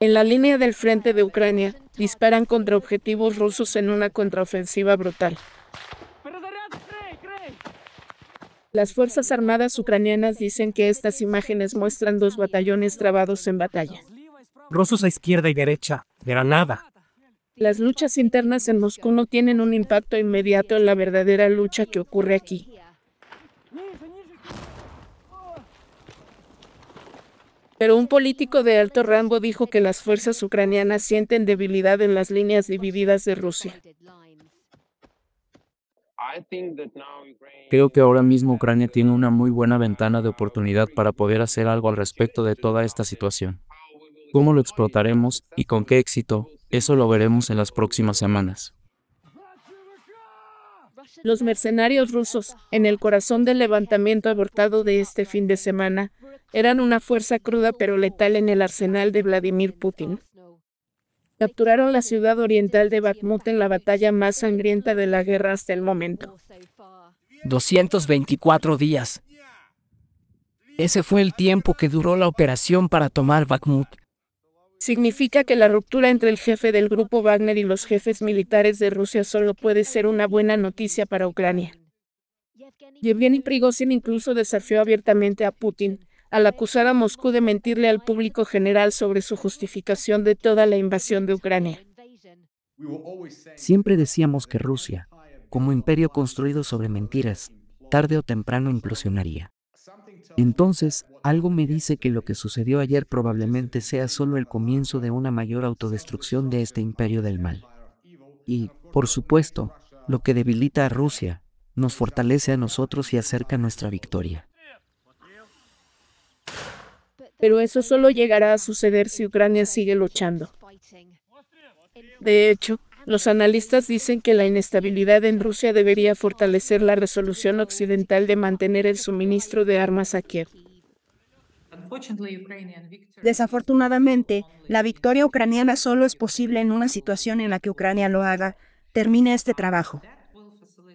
En la línea del frente de Ucrania, disparan contra objetivos rusos en una contraofensiva brutal. Las Fuerzas Armadas ucranianas dicen que estas imágenes muestran dos batallones trabados en batalla. Rusos a izquierda y derecha, Granada. Las luchas internas en Moscú no tienen un impacto inmediato en la verdadera lucha que ocurre aquí. pero un político de alto rango dijo que las fuerzas ucranianas sienten debilidad en las líneas divididas de Rusia. Creo que ahora mismo Ucrania tiene una muy buena ventana de oportunidad para poder hacer algo al respecto de toda esta situación. ¿Cómo lo explotaremos y con qué éxito? Eso lo veremos en las próximas semanas. Los mercenarios rusos, en el corazón del levantamiento abortado de este fin de semana, eran una fuerza cruda pero letal en el arsenal de Vladimir Putin. Capturaron la ciudad oriental de Bakhmut en la batalla más sangrienta de la guerra hasta el momento. 224 días. Ese fue el tiempo que duró la operación para tomar Bakhmut. Significa que la ruptura entre el jefe del grupo Wagner y los jefes militares de Rusia solo puede ser una buena noticia para Ucrania. Yevgeny Prigozhin incluso desafió abiertamente a Putin, al acusar a Moscú de mentirle al público general sobre su justificación de toda la invasión de Ucrania. Siempre decíamos que Rusia, como imperio construido sobre mentiras, tarde o temprano implosionaría. Entonces, algo me dice que lo que sucedió ayer probablemente sea solo el comienzo de una mayor autodestrucción de este imperio del mal. Y, por supuesto, lo que debilita a Rusia, nos fortalece a nosotros y acerca nuestra victoria. Pero eso solo llegará a suceder si Ucrania sigue luchando. De hecho, los analistas dicen que la inestabilidad en Rusia debería fortalecer la resolución occidental de mantener el suministro de armas a Kiev. Desafortunadamente, la victoria ucraniana solo es posible en una situación en la que Ucrania lo haga, termine este trabajo.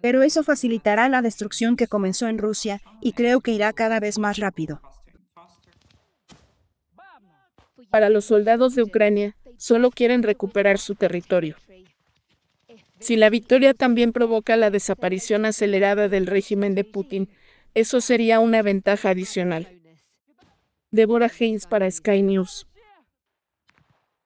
Pero eso facilitará la destrucción que comenzó en Rusia y creo que irá cada vez más rápido. Para los soldados de Ucrania, solo quieren recuperar su territorio. Si la victoria también provoca la desaparición acelerada del régimen de Putin, eso sería una ventaja adicional. Deborah Haynes para Sky News.